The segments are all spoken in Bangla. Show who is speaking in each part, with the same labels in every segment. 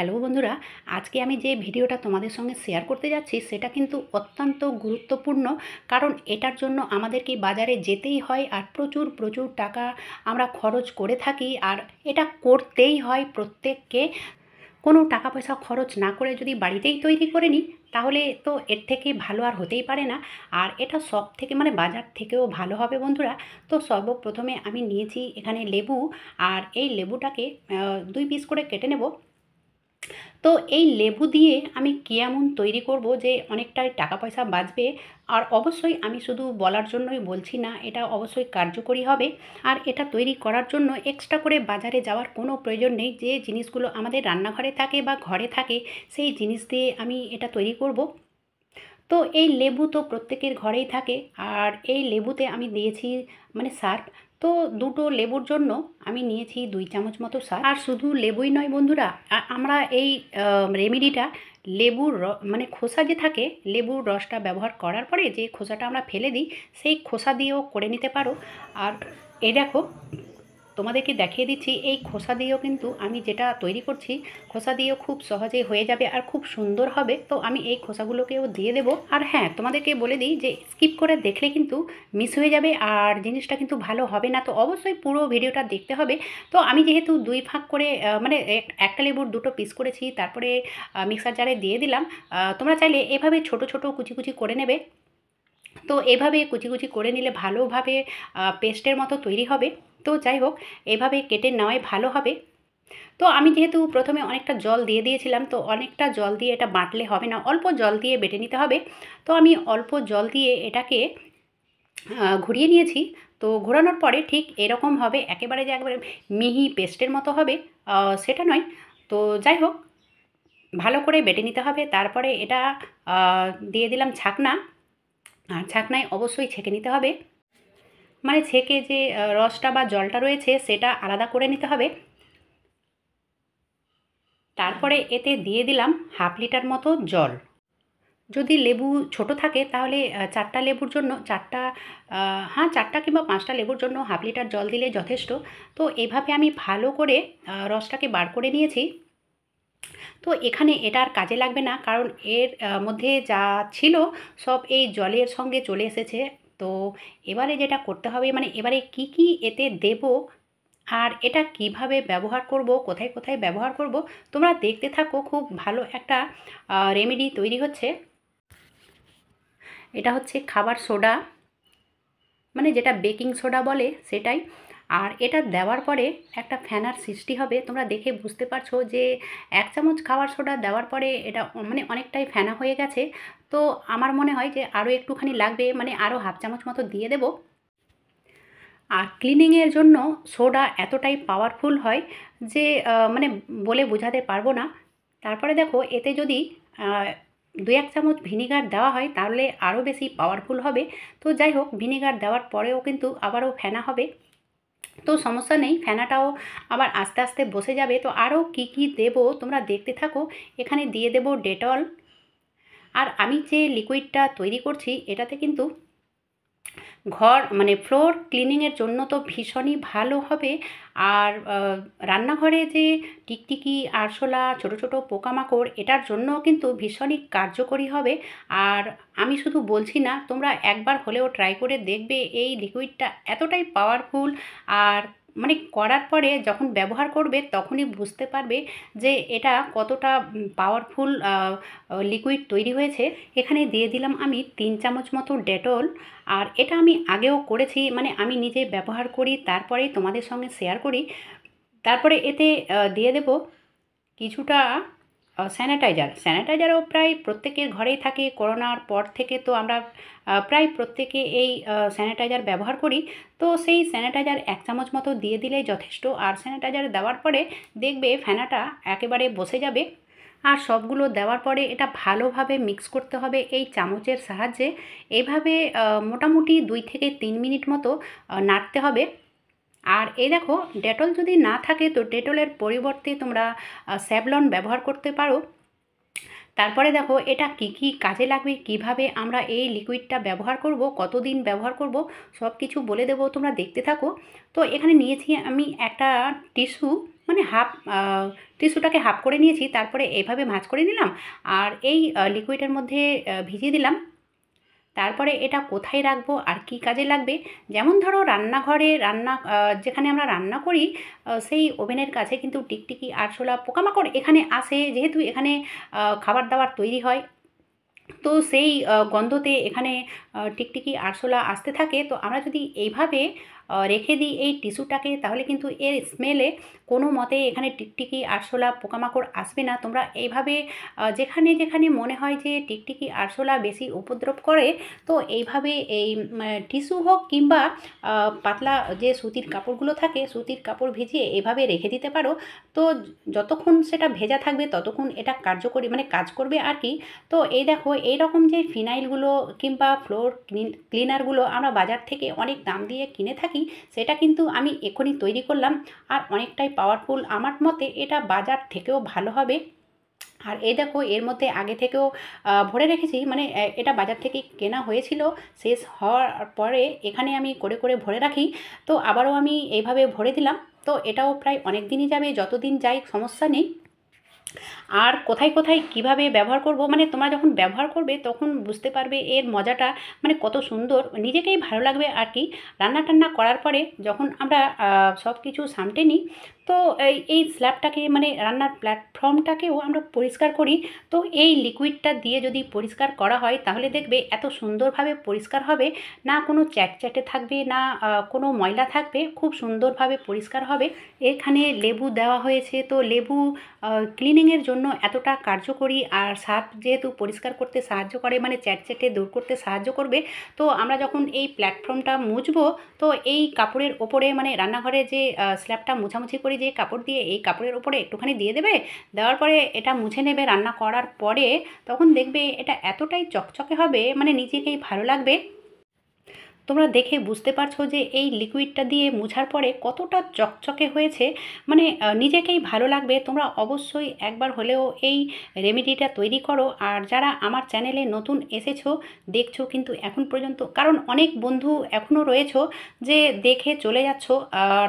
Speaker 1: হ্যালো বন্ধুরা আজকে আমি যে ভিডিওটা তোমাদের সঙ্গে শেয়ার করতে যাচ্ছি সেটা কিন্তু অত্যন্ত গুরুত্বপূর্ণ কারণ এটার জন্য আমাদেরকে বাজারে যেতেই হয় আর প্রচুর প্রচুর টাকা আমরা খরচ করে থাকি আর এটা করতেই হয় প্রত্যেককে কোনো টাকা পয়সা খরচ না করে যদি বাড়িতেই তৈরি করে নিই তাহলে তো এর থেকে ভালো আর হতেই পারে না আর এটা সব থেকে মানে বাজার থেকেও ভালো হবে বন্ধুরা তো সর্বপ্রথমে আমি নিয়েছি এখানে লেবু আর এই লেবুটাকে দুই পিস করে কেটে নেব তো এই লেবু দিয়ে আমি কী এমন তৈরি করব যে অনেকটাই টাকা পয়সা বাঁচবে আর অবশ্যই আমি শুধু বলার জন্যই বলছি না এটা অবশ্যই কার্যকরী হবে আর এটা তৈরি করার জন্য এক্সট্রা করে বাজারে যাওয়ার কোনো প্রয়োজন নেই যে জিনিসগুলো আমাদের রান্নাঘরে থাকে বা ঘরে থাকে সেই জিনিস দিয়ে আমি এটা তৈরি করব তো এই লেবু তো প্রত্যেকের ঘরেই থাকে আর এই লেবুতে আমি দিয়েছি মানে সার্ফ তো দুটো লেবুর জন্য আমি নিয়েছি দুই চামচ মতো সার আর শুধু লেবুই নয় বন্ধুরা আমরা এই রেমেডিটা লেবুর মানে খোসা যে থাকে লেবুর রসটা ব্যবহার করার পরে যে খোসাটা আমরা ফেলে দিই সেই খোসা দিয়েও করে নিতে পারো আর এই দেখো তোমাদেরকে দেখিয়ে দিচ্ছি এই খোসা দিয়েও কিন্তু আমি যেটা তৈরি করছি খোসা দিয়েও খুব সহজেই হয়ে যাবে আর খুব সুন্দর হবে তো আমি এই খোসাগুলোকেও দিয়ে দেব আর হ্যাঁ তোমাদেরকে বলে দিই যে স্কিপ করে দেখলে কিন্তু মিস হয়ে যাবে আর জিনিসটা কিন্তু ভালো হবে না তো অবশ্যই পুরো ভিডিওটা দেখতে হবে তো আমি যেহেতু দুই ফাঁক করে মানে একটা লেবুর দুটো পিস করেছি তারপরে মিক্সার জারে দিয়ে দিলাম তোমরা চাইলে এভাবে ছোট ছোট কুচি কুচি করে নেবে তো এভাবে কুচি কুচি করে নিলে ভালোভাবে পেস্টের মতো তৈরি হবে তো যাই হোক এভাবে কেটে নেওয়াই ভালো হবে তো আমি যেহেতু প্রথমে অনেকটা জল দিয়ে দিয়েছিলাম তো অনেকটা জল দিয়ে এটা বাটলে হবে না অল্প জল দিয়ে বেটে নিতে হবে তো আমি অল্প জল দিয়ে এটাকে ঘুরিয়ে নিয়েছি তো ঘোরানোর পরে ঠিক এরকম হবে একেবারে যে একবারে মিহি পেস্টের মতো হবে সেটা নয় তো যাই হোক ভালো করে বেটে নিতে হবে তারপরে এটা দিয়ে দিলাম ছাকনা আর ছাকনায় অবশ্যই ছেঁকে নিতে হবে মানে ছেঁকে যে রসটা বা জলটা রয়েছে সেটা আলাদা করে নিতে হবে তারপরে এতে দিয়ে দিলাম হাফ লিটার মতো জল যদি লেবু ছোট থাকে তাহলে চারটা লেবুর জন্য চারটা হ্যাঁ চারটা কিংবা পাঁচটা লেবুর জন্য হাফ লিটার জল দিলে যথেষ্ট তো এভাবে আমি ভালো করে রসটাকে বার করে নিয়েছি তো এখানে এটা আর কাজে লাগবে না কারণ এর মধ্যে যা ছিল সব এই জলের সঙ্গে চলে এসেছে তো এবারে যেটা করতে হবে মানে এবারে কি কি এতে দেব আর এটা কিভাবে ব্যবহার করব কোথায় কোথায় ব্যবহার করব তোমরা দেখতে থাকো খুব ভালো একটা রেমেডি তৈরি হচ্ছে এটা হচ্ছে খাবার সোডা মানে যেটা বেকিং সোডা বলে সেটাই আর এটা দেওয়ার পরে একটা ফ্যানার সৃষ্টি হবে তোমরা দেখে বুঝতে পারছো যে এক চামচ খাবার সোডা দেওয়ার পরে এটা মানে অনেকটাই ফ্যানা হয়ে গেছে তো আমার মনে হয় যে আরও একটুখানি লাগবে মানে আরও হাফ চামচ মতো দিয়ে দেবো আর ক্লিনিংয়ের জন্য সোডা এতটাই পাওয়ারফুল হয় যে মানে বলে বোঝাতে পারবো না তারপরে দেখো এতে যদি দু এক চামচ ভিনিগার দেওয়া হয় তাহলে আরও বেশি পাওয়ারফুল হবে তো যাই হোক ভিনিগার দেওয়ার পরেও কিন্তু আবারও ফেনা হবে তো সমস্যা নেই ফেনাটাও আবার আস্তে আস্তে বসে যাবে তো আরও কি কি দেব তোমরা দেখতে থাকো এখানে দিয়ে দেব ডেটল আর আমি যে লিকুইডটা তৈরি করছি এটাতে কিন্তু ঘর মানে ফ্লোর ক্লিনিংয়ের জন্য তো ভীষণই ভালো হবে আর রান্নাঘরে যে টিকটিকি আরশোলা ছোটো ছোটো পোকামাকড় এটার জন্য কিন্তু ভীষণই কার্যকরী হবে আর আমি শুধু বলছি না তোমরা একবার হলেও ট্রাই করে দেখবে এই লিকুইডটা এতটাই পাওয়ারফুল আর মানে করার পরে যখন ব্যবহার করবে তখনই বুঝতে পারবে যে এটা কতটা পাওয়ারফুল লিকুইড তৈরি হয়েছে এখানে দিয়ে দিলাম আমি তিন চামচ মতো ডেটল আর এটা আমি আগেও করেছি মানে আমি নিজে ব্যবহার করি তারপরে তোমাদের সঙ্গে শেয়ার করি তারপরে এতে দিয়ে দেব কিছুটা স্যানিটাইজার স্যানিটাইজারও প্রায় প্রত্যেকের ঘরেই থাকে করোনার পর থেকে তো আমরা প্রায় প্রত্যেকে এই স্যানিটাইজার ব্যবহার করি তো সেই স্যানিটাইজার এক চামচ মতো দিয়ে দিলে যথেষ্ট আর স্যানিটাইজার দেওয়ার পরে দেখবে ফেনাটা একেবারে বসে যাবে আর সবগুলো দেওয়ার পরে এটা ভালোভাবে মিক্স করতে হবে এই চামচের সাহায্যে এভাবে মোটামুটি দুই থেকে তিন মিনিট মতো নাড়তে হবে আর এই দেখো ডেটল যদি না থাকে তো ডেটলের পরিবর্তে তোমরা স্যাভলন ব্যবহার করতে পারো তারপরে দেখো এটা কি কি কাজে লাগবে কিভাবে আমরা এই লিকুইডটা ব্যবহার করব কতদিন ব্যবহার করব সব কিছু বলে দেবো তোমরা দেখতে থাকো তো এখানে নিয়েছি আমি একটা টিস্যু মানে হাফ টিস্যুটাকে হাফ করে নিয়েছি তারপরে এইভাবে ভাঁজ করে নিলাম আর এই লিকুইডের মধ্যে ভিজিয়ে দিলাম তারপরে এটা কোথায় রাখবো আর কি কাজে লাগবে যেমন ধরো রান্নাঘরে রান্না যেখানে আমরা রান্না করি সেই ওভেনের কাছে কিন্তু টিকটিকি আরশোলা পোকামাকড় এখানে আসে যেহেতু এখানে খাবার দাবার তৈরি হয় তো সেই গন্ধতে এখানে টিকটিকি আরশোলা আসতে থাকে তো আমরা যদি এইভাবে রেখে দিই এই টিস্যুটাকে তাহলে কিন্তু এর স্মেলে কোনো মতে এখানে টিকটিকি আরশোলা পোকামাকড় আসবে না তোমরা এইভাবে যেখানে যেখানে মনে হয় যে টিকটিকি আরশোলা বেশি উপদ্রব করে তো এইভাবে এই টিস্যু হোক কিংবা পাতলা যে সুতির কাপড়গুলো থাকে সুতির কাপড় ভিজিয়ে এভাবে রেখে দিতে পারো তো যতক্ষণ সেটা ভেজা থাকবে ততক্ষণ এটা কার্যকরী মানে কাজ করবে আর কি তো এই দেখো এই রকম যে ফিনাইলগুলো কিংবা ফ্লোর ক্লিনারগুলো আমরা বাজার থেকে অনেক দাম দিয়ে কিনে থাকি সেটা কিন্তু আমি এখনই তৈরি করলাম আর অনেকটাই পাওয়ারফুল আমার মতে এটা বাজার থেকেও ভালো হবে আর এই দেখো এর মধ্যে আগে থেকেও ভরে রেখেছি মানে এটা বাজার থেকে কেনা হয়েছিল শেষ হওয়ার পরে এখানে আমি করে করে ভরে রাখি তো আবারও আমি এইভাবে ভরে দিলাম তো এটাও প্রায় অনেক দিনই যাবে যতদিন যাই সমস্যা নেই আর কোথায় কোথায় কিভাবে ব্যবহার করব মানে তোমরা যখন ব্যবহার করবে তখন বুঝতে পারবে এর মজাটা মানে কত সুন্দর নিজেকেই ভালো লাগবে আর কি রান্না টান্না করার পরে যখন আমরা সব কিছু সামটে নিই তো এই স্ল্যাবটাকে মানে রান্নার প্ল্যাটফর্মটাকেও আমরা পরিষ্কার করি তো এই লিকুইডটা দিয়ে যদি পরিষ্কার করা হয় তাহলে দেখবে এত সুন্দরভাবে পরিষ্কার হবে না কোনো চ্যাটচ্যাটে থাকবে না কোনো ময়লা থাকবে খুব সুন্দরভাবে পরিষ্কার হবে এখানে লেবু দেওয়া হয়েছে তো লেবু ক্লিনিংয়ের জন্য জন্য এতটা কার্যকরী আর সাপ যেহেতু পরিষ্কার করতে সাহায্য করে মানে চ্যাটচ্যাটে দূর করতে সাহায্য করবে তো আমরা যখন এই প্ল্যাটফর্মটা মুছবো তো এই কাপড়ের ওপরে মানে রান্নাঘরে যে স্ল্যাবটা মুছামুছি করি যে কাপড় দিয়ে এই কাপড়ের ওপরে একটুখানি দিয়ে দেবে দেওয়ার পরে এটা মুছে নেবে রান্না করার পরে তখন দেখবে এটা এতটাই চকচকে হবে মানে নিজেকেই ভালো লাগবে তোমরা দেখে বুঝতে পারছো যে এই লিকুইডটা দিয়ে মুছার পরে কতটা চকচকে হয়েছে মানে নিজেকেই ভালো লাগবে তোমরা অবশ্যই একবার হলেও এই রেমেডিটা তৈরি করো আর যারা আমার চ্যানেলে নতুন এসেছো দেখছো কিন্তু এখন পর্যন্ত কারণ অনেক বন্ধু এখনও রয়েছ যে দেখে চলে যাচ্ছ আর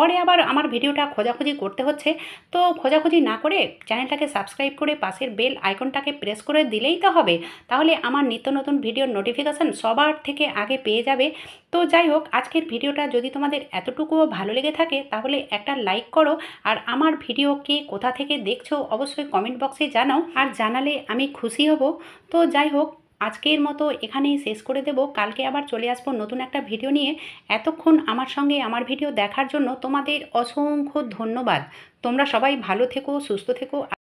Speaker 1: পরে আবার আমার ভিডিওটা খোঁজাখুঁজি করতে হচ্ছে তো খোঁজাখুঁজি না করে চ্যানেলটাকে সাবস্ক্রাইব করে পাশের বেল আইকনটাকে প্রেস করে দিলেই তো হবে তাহলে আমার নিত্য নতুন ভিডিওর নোটিফিকেশান সবার থেকে আগে পেয়ে যাবে তো যাই হোক আজকের ভিডিওটা যদি তোমাদের এতটুকুও ভালো লেগে থাকে তাহলে একটা লাইক করো আর আমার ভিডিও কে কোথা থেকে দেখছো অবশ্যই কমেন্ট বক্সে জানাও আর জানালে আমি খুশি হব তো যাই হোক আজকের মতো এখানেই শেষ করে দেব কালকে আবার চলে আসবো নতুন একটা ভিডিও নিয়ে এতক্ষণ আমার সঙ্গে আমার ভিডিও দেখার জন্য তোমাদের অসংখ্য ধন্যবাদ তোমরা সবাই ভালো থেকো সুস্থ থেকো